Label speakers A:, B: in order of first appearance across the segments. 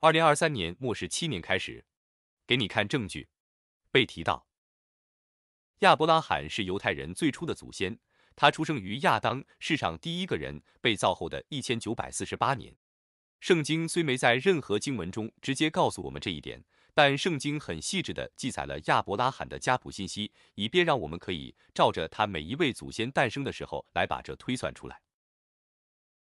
A: 二零二三年末世七年开始，给你看证据。被提到，亚伯拉罕是犹太人最初的祖先，他出生于亚当世上第一个人被造后的一千九百四十八年。圣经虽没在任何经文中直接告诉我们这一点，但圣经很细致的记载了亚伯拉罕的家谱信息，以便让我们可以照着他每一位祖先诞生的时候来把这推算出来。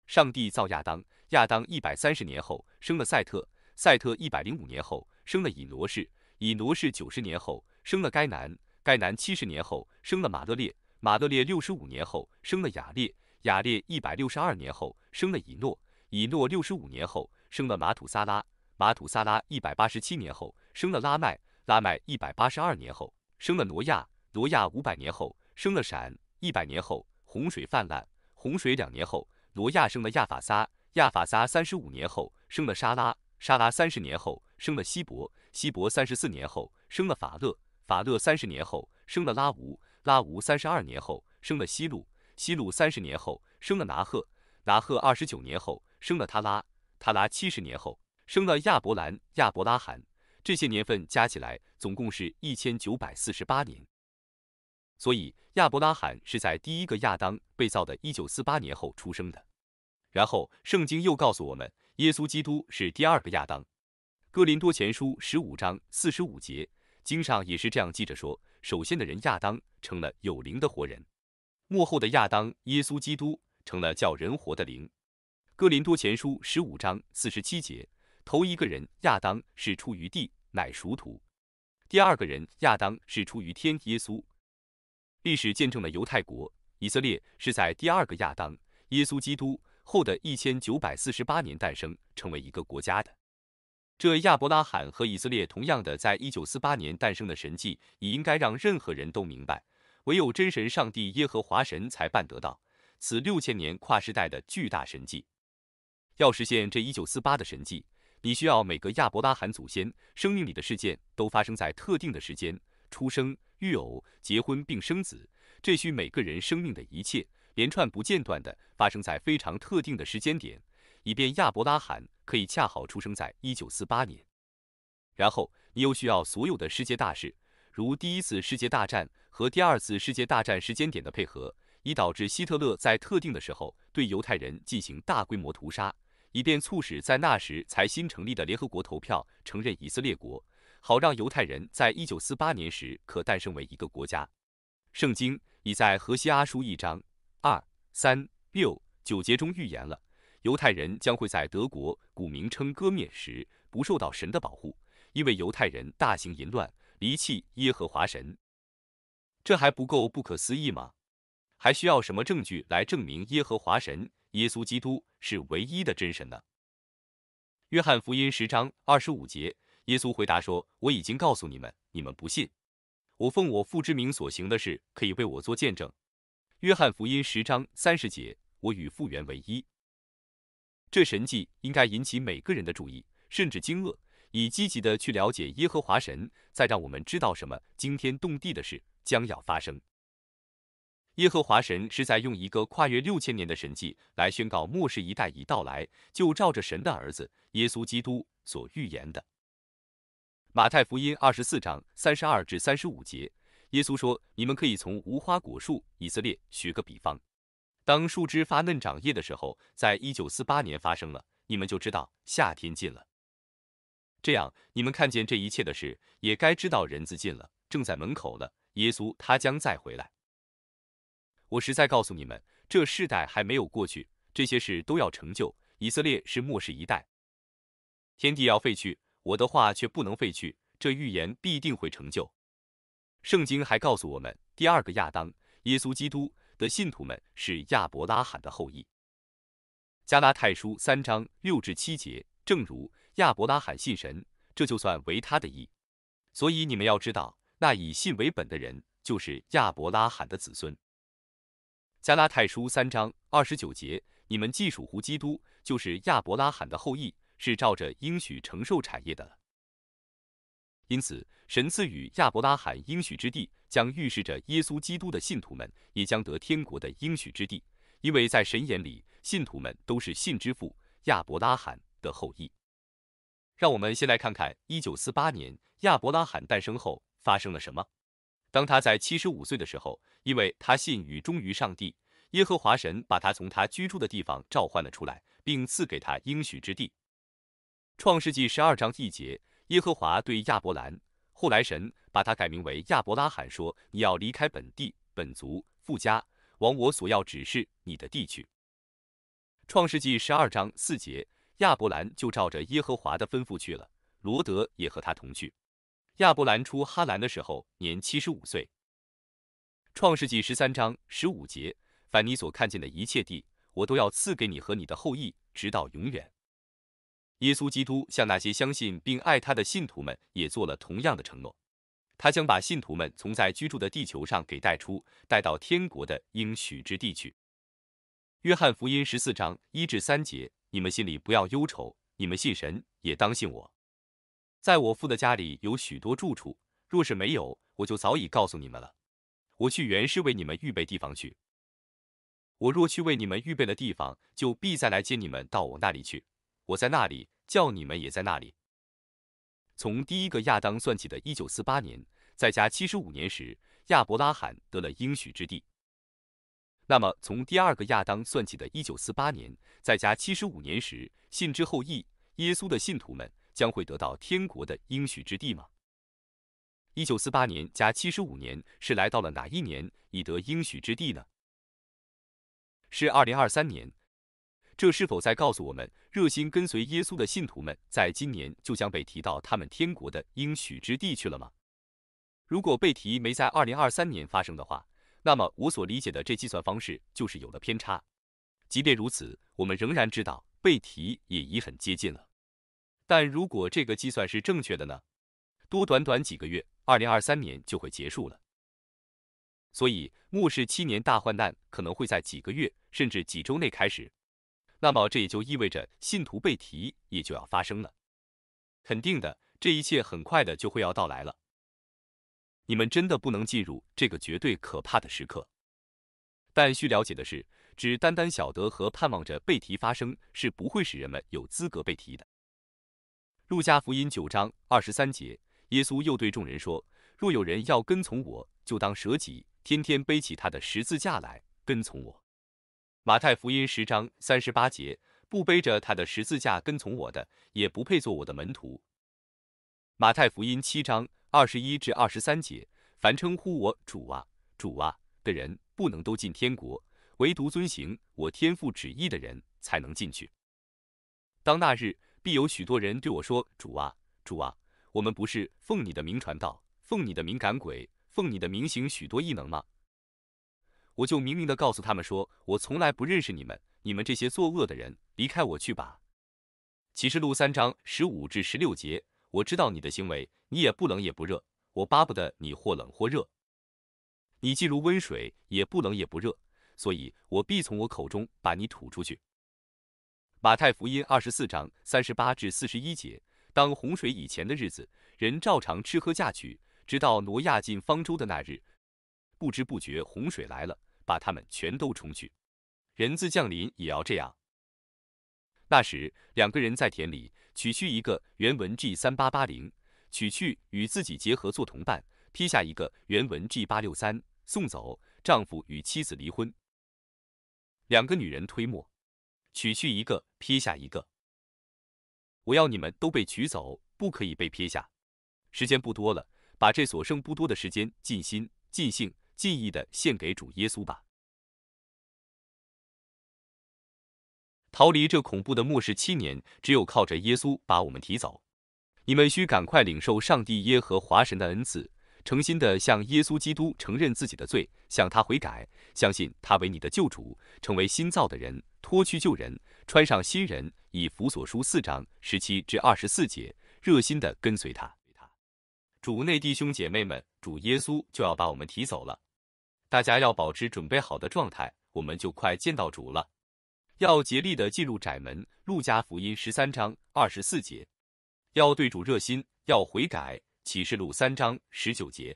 A: 上帝造亚当，亚当一百三十年后生了赛特。赛特一百零五年后生了以挪氏，以挪氏九十年后生了该南，该南七十年后生了马勒列，马勒列六十五年后生了雅列，雅列一百六十二年后生了以诺，以诺六十五年后生了马土撒拉，马土撒拉一百八十七年后生了拉麦，拉麦一百八十二年后生了挪亚，挪亚五百年后生了闪，一百年后洪水泛滥，洪水两年后挪亚生了亚法撒，亚法撒三十五年后生了沙拉。沙拉三十年后生了希伯，希伯三十四年后生了法勒，法勒三十年后生了拉吾，拉吾三十二年后生了西路，西路三十年后生了拿赫，拿赫二十九年后生了他拉，他拉七十年后生了亚伯兰，亚伯拉罕这些年份加起来总共是一千九百四十八年，所以亚伯拉罕是在第一个亚当被造的一九四八年后出生的。然后圣经又告诉我们。耶稣基督是第二个亚当，《哥林多前书》十五章四十五节经上也是这样记着说：首先的人亚当成了有灵的活人，幕后的亚当耶稣基督成了叫人活的灵，《哥林多前书》十五章四十七节头一个人亚当是出于地，乃属土；第二个人亚当是出于天，耶稣。历史见证了犹太国以色列是在第二个亚当耶稣基督。后的一千九百四十八年诞生，成为一个国家的。这亚伯拉罕和以色列同样的，在一九四八年诞生的神迹，已应该让任何人都明白，唯有真神上帝耶和华神才办得到此六千年跨时代的巨大神迹。要实现这一九四八的神迹，你需要每个亚伯拉罕祖先生命里的事件都发生在特定的时间，出生、育偶、结婚并生子，这需每个人生命的一切。连串不间断地发生在非常特定的时间点，以便亚伯拉罕可以恰好出生在一九四八年。然后你又需要所有的世界大事，如第一次世界大战和第二次世界大战时间点的配合，以导致希特勒在特定的时候对犹太人进行大规模屠杀，以便促使在那时才新成立的联合国投票承认以色列国，好让犹太人在一九四八年时可诞生为一个国家。圣经已在《河西阿书》一章。二三六九节中预言了，犹太人将会在德国古名称割灭时，不受到神的保护，因为犹太人大行淫乱，离弃耶和华神。这还不够不可思议吗？还需要什么证据来证明耶和华神、耶稣基督是唯一的真神呢？约翰福音十章二十五节，耶稣回答说：“我已经告诉你们，你们不信。我奉我父之名所行的事，可以为我做见证。”约翰福音十章三十节：“我与复原为一。”这神迹应该引起每个人的注意，甚至惊愕，以积极的去了解耶和华神在让我们知道什么惊天动地的事将要发生。耶和华神是在用一个跨越六千年的神迹来宣告末世一代已到来，就照着神的儿子耶稣基督所预言的。马太福音二十四章三十二至三十五节。耶稣说：“你们可以从无花果树以色列学个比方，当树枝发嫩长叶的时候，在一九四八年发生了，你们就知道夏天近了。这样，你们看见这一切的事，也该知道人子近了，正在门口了。耶稣他将再回来。我实在告诉你们，这世代还没有过去，这些事都要成就。以色列是末世一代，天地要废去，我的话却不能废去。这预言必定会成就。”圣经还告诉我们，第二个亚当，耶稣基督的信徒们是亚伯拉罕的后裔。加拉太书三章六至七节，正如亚伯拉罕信神，这就算为他的义。所以你们要知道，那以信为本的人，就是亚伯拉罕的子孙。加拉太书三章二十九节，你们既属乎基督，就是亚伯拉罕的后裔，是照着应许承受产业的了。因此，神赐予亚伯拉罕应许之地，将预示着耶稣基督的信徒们也将得天国的应许之地。因为在神眼里，信徒们都是信之父亚伯拉罕的后裔。让我们先来看看一九四八年亚伯拉罕诞生后发生了什么。当他在七十五岁的时候，因为他信与忠于上帝耶和华神，把他从他居住的地方召唤了出来，并赐给他应许之地。创世纪十二章一节。耶和华对亚伯兰，后来神把他改名为亚伯拉罕，说：“你要离开本地、本族、富家，往我所要指示你的地去。”创世纪十二章四节，亚伯兰就照着耶和华的吩咐去了。罗德也和他同去。亚伯兰出哈兰的时候，年七十五岁。创世纪十三章十五节，凡你所看见的一切地，我都要赐给你和你的后裔，直到永远。耶稣基督向那些相信并爱他的信徒们也做了同样的承诺，他将把信徒们从在居住的地球上给带出，带到天国的应许之地去。约翰福音十四章一至三节：你们心里不要忧愁，你们信神也当信我。在我父的家里有许多住处，若是没有，我就早已告诉你们了。我去原是为你们预备地方去。我若去为你们预备了地方，就必再来接你们到我那里去。我在那里，叫你们也在那里。从第一个亚当算起的一九四八年，再加七十五年时，亚伯拉罕得了应许之地。那么，从第二个亚当算起的一九四八年，再加七十五年时，信之后裔，耶稣的信徒们将会得到天国的应许之地吗？一九四八年加七十五年是来到了哪一年，已得应许之地呢？是二零二三年。这是否在告诉我们，热心跟随耶稣的信徒们，在今年就将被提到他们天国的应许之地去了吗？如果被提没在二零二三年发生的话，那么我所理解的这计算方式就是有了偏差。即便如此，我们仍然知道被提也已很接近了。但如果这个计算是正确的呢？多短短几个月，二零二三年就会结束了。所以末世七年大患难可能会在几个月甚至几周内开始。那么这也就意味着信徒被提也就要发生了，肯定的，这一切很快的就会要到来了。你们真的不能进入这个绝对可怕的时刻。但需了解的是，只单单晓得和盼望着被提发生，是不会使人们有资格被提的。路加福音九章二十三节，耶稣又对众人说：“若有人要跟从我，就当舍己，天天背起他的十字架来跟从我。”马太福音十章三十八节，不背着他的十字架跟从我的，也不配做我的门徒。马太福音七章二十一至二十三节，凡称呼我主啊、主啊的人，不能都进天国，唯独遵行我天父旨意的人才能进去。当那日，必有许多人对我说：主啊、主啊，我们不是奉你的名传道，奉你的名赶鬼，奉你的名行许多异能吗？我就明明的告诉他们说，我从来不认识你们，你们这些作恶的人，离开我去吧。启示录三章十五至十六节，我知道你的行为，你也不冷也不热，我巴不得你或冷或热，你既如温水，也不冷也不热，所以我必从我口中把你吐出去。马太福音二十四章三十八至四十一节，当洪水以前的日子，人照常吃喝嫁娶，直到挪亚进方舟的那日，不知不觉洪水来了。把他们全都冲去，人字降临也要这样。那时，两个人在田里，取去一个原文 G 三八八零，取去与自己结合做同伴，撇下一个原文 G 八六三，送走丈夫与妻子离婚。两个女人推磨，取去一个，撇下一个。我要你们都被取走，不可以被撇下。时间不多了，把这所剩不多的时间尽心尽兴。记忆的献给主耶稣吧。逃离这恐怖的末世七年，只有靠着耶稣把我们提走。你们需赶快领受上帝耶和华神的恩赐，诚心的向耶稣基督承认自己的罪，向他悔改，相信他为你的救主，成为新造的人，脱去旧人，穿上新人。以弗所书四章十七至二十四节，热心的跟随他。主内弟兄姐妹们，主耶稣就要把我们提走了。大家要保持准备好的状态，我们就快见到主了。要竭力的进入窄门。路加福音十三章二十四节。要对主热心，要悔改。启示录三章十九节。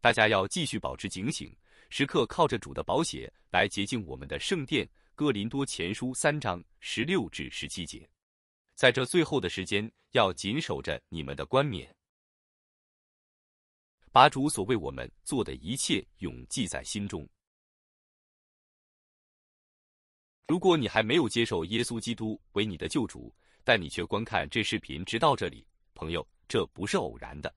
A: 大家要继续保持警醒，时刻靠着主的宝血来洁净我们的圣殿。哥林多前书三章十六至十七节。在这最后的时间，要紧守着你们的冠冕。把主所为我们做的一切永记在心中。如果你还没有接受耶稣基督为你的救主，但你却观看这视频直到这里，朋友，这不是偶然的。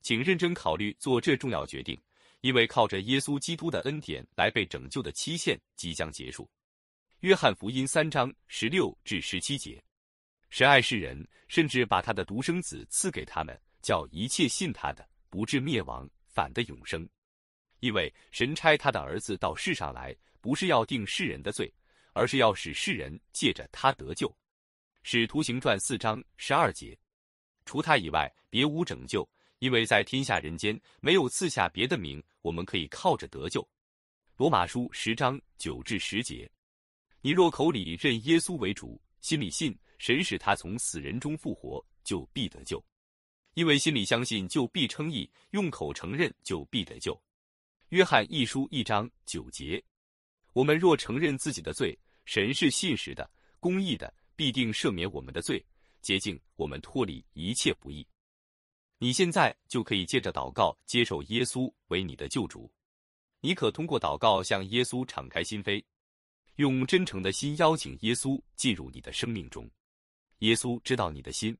A: 请认真考虑做这重要决定，因为靠着耶稣基督的恩典来被拯救的期限即将结束。约翰福音三章十六至十七节：神爱世人，甚至把他的独生子赐给他们，叫一切信他的。不至灭亡，反得永生。因为神差他的儿子到世上来，不是要定世人的罪，而是要使世人借着他得救。使徒行传四章十二节，除他以外，别无拯救。因为在天下人间，没有赐下别的名，我们可以靠着得救。罗马书十章九至十节，你若口里认耶稣为主，心里信神使他从死人中复活，就必得救。因为心里相信，就必称义；用口承认，就必得救。约翰一书一章九节：我们若承认自己的罪，神是信实的、公义的，必定赦免我们的罪，洁净我们，脱离一切不义。你现在就可以借着祷告接受耶稣为你的救主。你可通过祷告向耶稣敞开心扉，用真诚的心邀请耶稣进入你的生命中。耶稣知道你的心。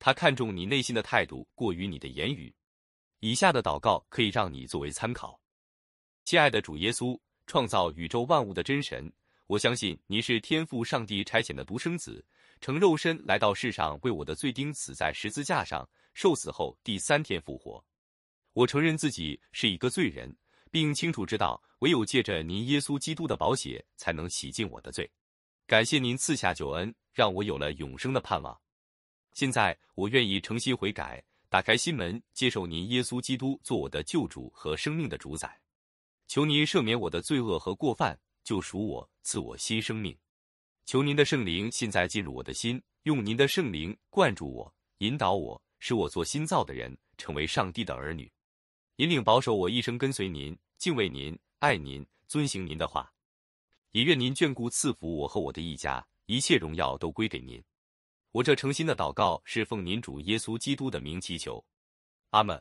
A: 他看重你内心的态度，过于你的言语。以下的祷告可以让你作为参考：亲爱的主耶稣，创造宇宙万物的真神，我相信你是天赋上帝差遣的独生子，成肉身来到世上，为我的罪钉死在十字架上，受死后第三天复活。我承认自己是一个罪人，并清楚知道，唯有借着您耶稣基督的宝血，才能洗净我的罪。感谢您赐下救恩，让我有了永生的盼望。现在我愿意诚心悔改，打开心门，接受您耶稣基督做我的救主和生命的主宰。求您赦免我的罪恶和过犯，救赎我，赐我新生命。求您的圣灵现在进入我的心，用您的圣灵灌注我，引导我，使我做新造的人，成为上帝的儿女。引领保守我一生跟随您，敬畏您，爱您，遵行您的话。也愿您眷顾赐福我和我的一家，一切荣耀都归给您。我这诚心的祷告是奉您主耶稣基督的名祈求，阿门。